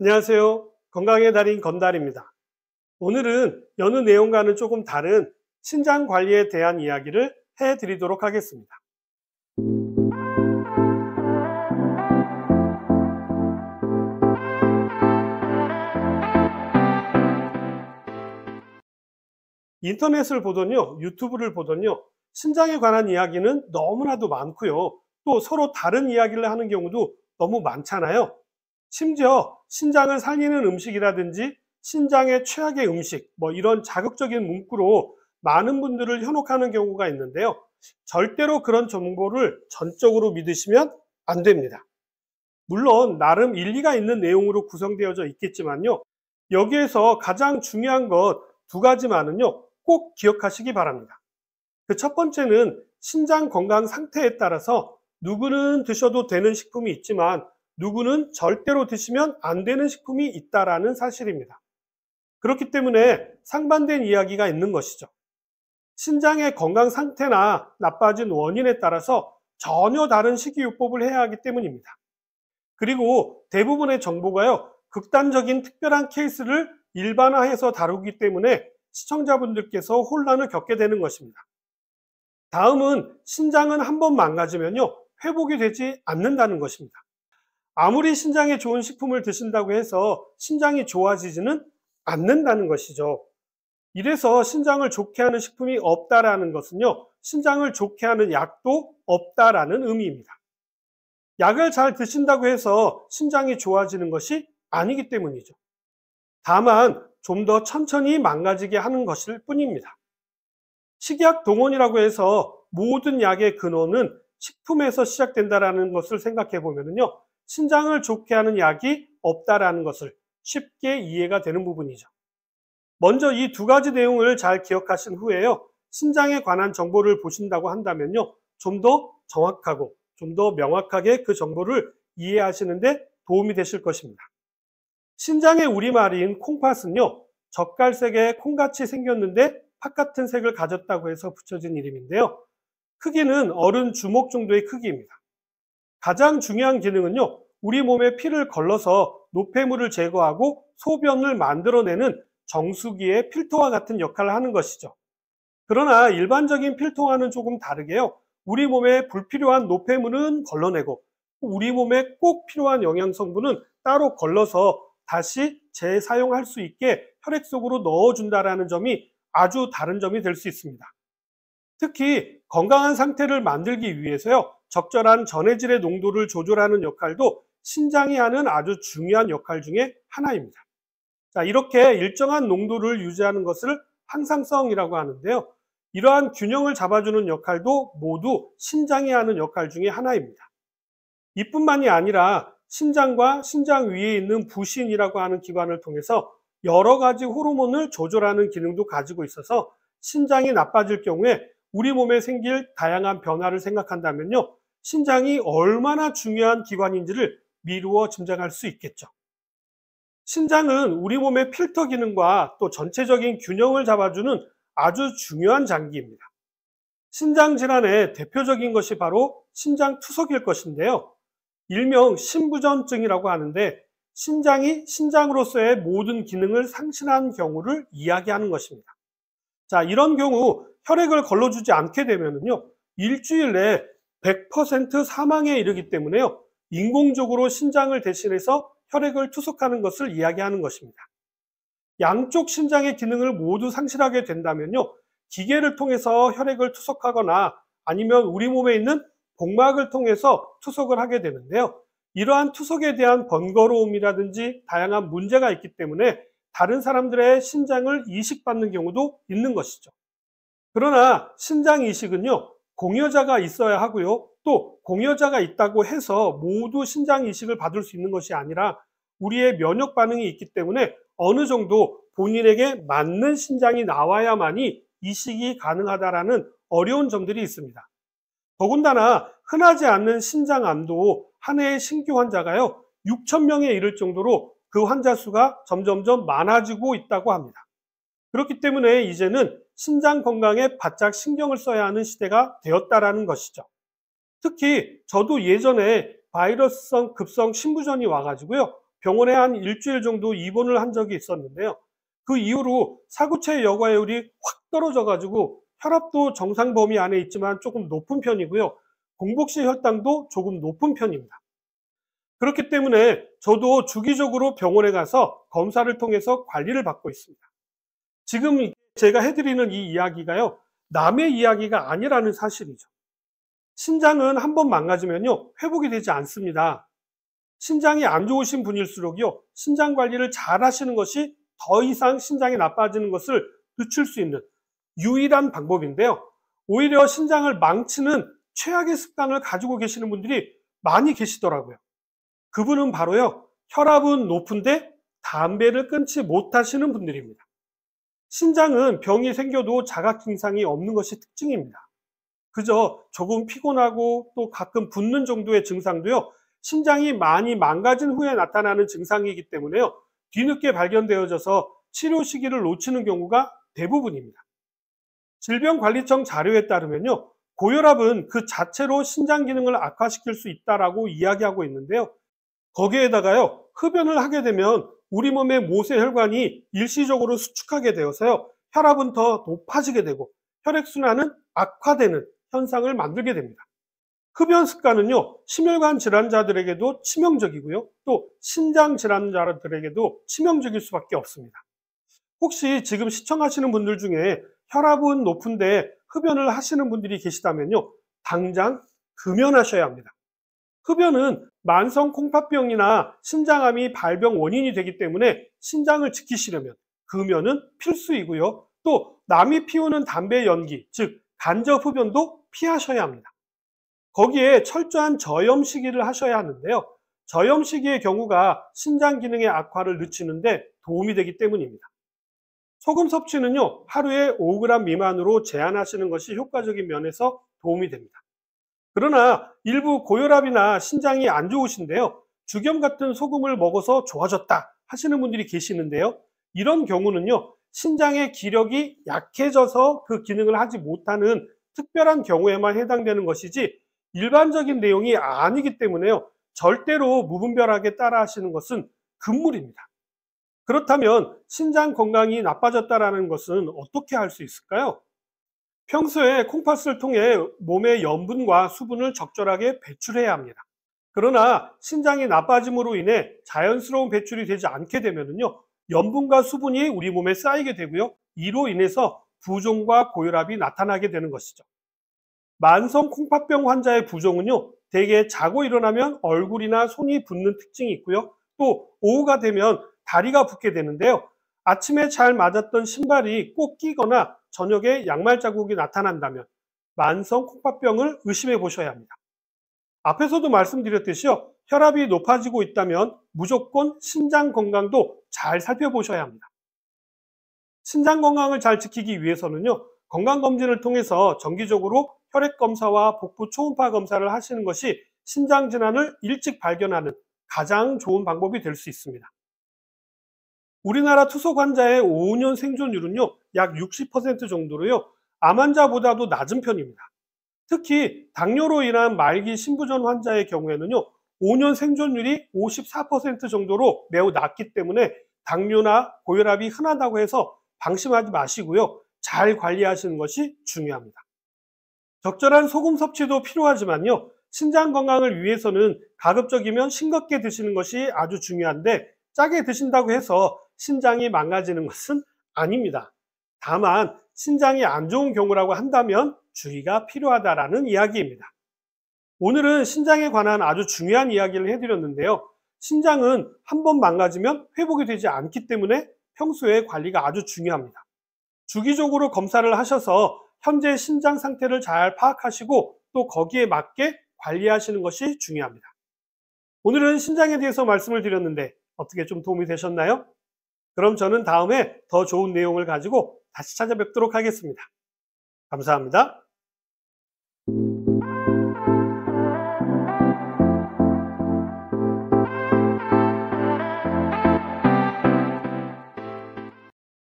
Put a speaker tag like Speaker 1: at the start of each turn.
Speaker 1: 안녕하세요. 건강의 달인 건달입니다. 오늘은 여느 내용과는 조금 다른 신장 관리에 대한 이야기를 해드리도록 하겠습니다. 인터넷을 보던요, 유튜브를 보던요, 신장에 관한 이야기는 너무나도 많고요. 또 서로 다른 이야기를 하는 경우도 너무 많잖아요. 심지어 신장을 살리는 음식이라든지 신장의 최악의 음식 뭐 이런 자극적인 문구로 많은 분들을 현혹하는 경우가 있는데요. 절대로 그런 정보를 전적으로 믿으시면 안 됩니다. 물론 나름 일리가 있는 내용으로 구성되어져 있겠지만요. 여기에서 가장 중요한 것 두 가지만은요. 꼭 기억하시기 바랍니다. 그 첫 번째는 신장 건강 상태에 따라서 누구는 드셔도 되는 식품이 있지만 누구는 절대로 드시면 안 되는 식품이 있다라는 사실입니다. 그렇기 때문에 상반된 이야기가 있는 것이죠. 신장의 건강 상태나 나빠진 원인에 따라서 전혀 다른 식이요법을 해야 하기 때문입니다. 그리고 대부분의 정보가요, 극단적인 특별한 케이스를 일반화해서 다루기 때문에 시청자분들께서 혼란을 겪게 되는 것입니다. 다음은 신장은 한번 망가지면요, 회복이 되지 않는다는 것입니다. 아무리 신장에 좋은 식품을 드신다고 해서 신장이 좋아지지는 않는다는 것이죠. 이래서 신장을 좋게 하는 식품이 없다라는 것은요, 신장을 좋게 하는 약도 없다라는 의미입니다. 약을 잘 드신다고 해서 신장이 좋아지는 것이 아니기 때문이죠. 다만, 좀 더 천천히 망가지게 하는 것일 뿐입니다. 식약 동원이라고 해서 모든 약의 근원은 식품에서 시작된다라는 것을 생각해 보면요. 신장을 좋게 하는 약이 없다라는 것을 쉽게 이해가 되는 부분이죠. 먼저 이 두 가지 내용을 잘 기억하신 후에요. 신장에 관한 정보를 보신다고 한다면요. 좀 더 정확하고 좀 더 명확하게 그 정보를 이해하시는데 도움이 되실 것입니다. 신장의 우리말인 콩팥은요. 젓갈색의 콩같이 생겼는데 팥같은 색을 가졌다고 해서 붙여진 이름인데요. 크기는 어른 주먹 정도의 크기입니다. 가장 중요한 기능은요. 우리 몸에 피를 걸러서 노폐물을 제거하고 소변을 만들어내는 정수기의 필터와 같은 역할을 하는 것이죠. 그러나 일반적인 필터와는 조금 다르게요. 우리 몸에 불필요한 노폐물은 걸러내고 우리 몸에 꼭 필요한 영양 성분은 따로 걸러서 다시 재사용할 수 있게 혈액 속으로 넣어준다라는 점이 아주 다른 점이 될 수 있습니다. 특히 건강한 상태를 만들기 위해서요. 적절한 전해질의 농도를 조절하는 역할도 신장이 하는 아주 중요한 역할 중에 하나입니다. 자, 이렇게 일정한 농도를 유지하는 것을 항상성이라고 하는데요. 이러한 균형을 잡아주는 역할도 모두 신장이 하는 역할 중에 하나입니다. 이뿐만이 아니라 신장과 신장 위에 있는 부신이라고 하는 기관을 통해서 여러 가지 호르몬을 조절하는 기능도 가지고 있어서 신장이 나빠질 경우에 우리 몸에 생길 다양한 변화를 생각한다면요. 신장이 얼마나 중요한 기관인지를 미루어 짐작할 수 있겠죠. 신장은 우리 몸의 필터 기능과 또 전체적인 균형을 잡아주는 아주 중요한 장기입니다. 신장 질환의 대표적인 것이 바로 신장 투석일 것인데요. 일명 신부전증이라고 하는데 신장이 신장으로서의 모든 기능을 상실한 경우를 이야기하는 것입니다. 자, 이런 경우 혈액을 걸러주지 않게 되면요. 일주일 내에 100% 사망에 이르기 때문에요. 인공적으로 신장을 대신해서 혈액을 투석하는 것을 이야기하는 것입니다. 양쪽 신장의 기능을 모두 상실하게 된다면요. 기계를 통해서 혈액을 투석하거나 아니면 우리 몸에 있는 복막을 통해서 투석을 하게 되는데요. 이러한 투석에 대한 번거로움이라든지 다양한 문제가 있기 때문에 다른 사람들의 신장을 이식받는 경우도 있는 것이죠. 그러나 신장 이식은요, 공여자가 있어야 하고요. 또 공여자가 있다고 해서 모두 신장 이식을 받을 수 있는 것이 아니라 우리의 면역 반응이 있기 때문에 어느 정도 본인에게 맞는 신장이 나와야만이 이식이 가능하다라는 어려운 점들이 있습니다. 더군다나 흔하지 않는 신장암도 한해의 신규 환자가요 6천 명에 이를 정도로 그 환자 수가 점점점 많아지고 있다고 합니다. 그렇기 때문에 이제는 신장 건강에 바짝 신경을 써야 하는 시대가 되었다라는 것이죠. 특히 저도 예전에 바이러스성 급성 신부전이 와가지고요. 병원에 한 일주일 정도 입원을 한 적이 있었는데요. 그 이후로 사구체 여과율이 확 떨어져가지고 혈압도 정상 범위 안에 있지만 조금 높은 편이고요. 공복시 혈당도 조금 높은 편입니다. 그렇기 때문에 저도 주기적으로 병원에 가서 검사를 통해서 관리를 받고 있습니다. 지금 제가 해드리는 이 이야기가요, 남의 이야기가 아니라는 사실이죠. 신장은 한번 망가지면요, 회복이 되지 않습니다. 신장이 안 좋으신 분일수록요, 신장 관리를 잘 하시는 것이 더 이상 신장이 나빠지는 것을 늦출 수 있는 유일한 방법인데요. 오히려 신장을 망치는 최악의 습관을 가지고 계시는 분들이 많이 계시더라고요. 그분은 바로요, 혈압은 높은데 담배를 끊지 못하시는 분들입니다. 신장은 병이 생겨도 자각 증상이 없는 것이 특징입니다. 그저 조금 피곤하고 또 가끔 붓는 정도의 증상도요. 신장이 많이 망가진 후에 나타나는 증상이기 때문에요. 뒤늦게 발견되어져서 치료 시기를 놓치는 경우가 대부분입니다. 질병관리청 자료에 따르면요. 고혈압은 그 자체로 신장 기능을 악화시킬 수 있다라고 이야기하고 있는데요. 거기에다가요. 흡연을 하게 되면 우리 몸의 모세 혈관이 일시적으로 수축하게 되어서요. 혈압은 더 높아지게 되고 혈액순환은 악화되는 현상을 만들게 됩니다. 흡연 습관은요. 심혈관 질환자들에게도 치명적이고요. 또 신장 질환자들에게도 치명적일 수밖에 없습니다. 혹시 지금 시청하시는 분들 중에 혈압은 높은데 흡연을 하시는 분들이 계시다면요. 당장 금연하셔야 합니다. 흡연은 만성 콩팥병이나 신장암이 발병 원인이 되기 때문에 신장을 지키시려면 금연은 그 필수이고요. 또 남이 피우는 담배 연기, 즉 간접 흡연도 피하셔야 합니다. 거기에 철저한 저염 시기를 하셔야 하는데요. 저염 시기의 경우가 신장 기능의 악화를 늦추는데 도움이 되기 때문입니다. 소금 섭취는요, 하루에 5g 미만으로 제한하시는 것이 효과적인 면에서 도움이 됩니다. 그러나 일부 고혈압이나 신장이 안 좋으신데요. 주염 같은 소금을 먹어서 좋아졌다 하시는 분들이 계시는데요. 이런 경우는요. 신장의 기력이 약해져서 그 기능을 하지 못하는 특별한 경우에만 해당되는 것이지 일반적인 내용이 아니기 때문에요. 절대로 무분별하게 따라 하시는 것은 금물입니다. 그렇다면 신장 건강이 나빠졌다라는 것은 어떻게 할 수 있을까요? 평소에 콩팥을 통해 몸의 염분과 수분을 적절하게 배출해야 합니다. 그러나 신장이 나빠짐으로 인해 자연스러운 배출이 되지 않게 되면요. 염분과 수분이 우리 몸에 쌓이게 되고요. 이로 인해서 부종과 고혈압이 나타나게 되는 것이죠. 만성 콩팥병 환자의 부종은요. 대개 자고 일어나면 얼굴이나 손이 붓는 특징이 있고요. 또 오후가 되면 다리가 붓게 되는데요. 아침에 잘 맞았던 신발이 꼭 끼거나 저녁에 양말 자국이 나타난다면 만성 콩팥병을 의심해 보셔야 합니다. 앞에서도 말씀드렸듯이 혈압이 높아지고 있다면 무조건 신장 건강도 잘 살펴보셔야 합니다. 신장 건강을 잘 지키기 위해서는요. 건강검진을 통해서 정기적으로 혈액검사와 복부 초음파 검사를 하시는 것이 신장 질환을 일찍 발견하는 가장 좋은 방법이 될 수 있습니다. 우리나라 투소 환자의 5년 생존율은요, 약 60% 정도로요, 암 환자보다도 낮은 편입니다. 특히 당뇨로 인한 말기 신부전 환자의 경우에는요, 5년 생존율이 54% 정도로 매우 낮기 때문에 당뇨나 고혈압이 흔하다고 해서 방심하지 마시고요. 잘 관리하시는 것이 중요합니다. 적절한 소금 섭취도 필요하지만요. 신장 건강을 위해서는 가급적이면 싱겁게 드시는 것이 아주 중요한데 짜게 드신다고 해서 신장이 망가지는 것은 아닙니다. 다만 신장이 안 좋은 경우라고 한다면 주의가 필요하다라는 이야기입니다. 오늘은 신장에 관한 아주 중요한 이야기를 해드렸는데요. 신장은 한번 망가지면 회복이 되지 않기 때문에 평소에 관리가 아주 중요합니다. 주기적으로 검사를 하셔서 현재 신장 상태를 잘 파악하시고 또 거기에 맞게 관리하시는 것이 중요합니다. 오늘은 신장에 대해서 말씀을 드렸는데 어떻게 좀 도움이 되셨나요? 그럼 저는 다음에 더 좋은 내용을 가지고 다시 찾아뵙도록 하겠습니다. 감사합니다.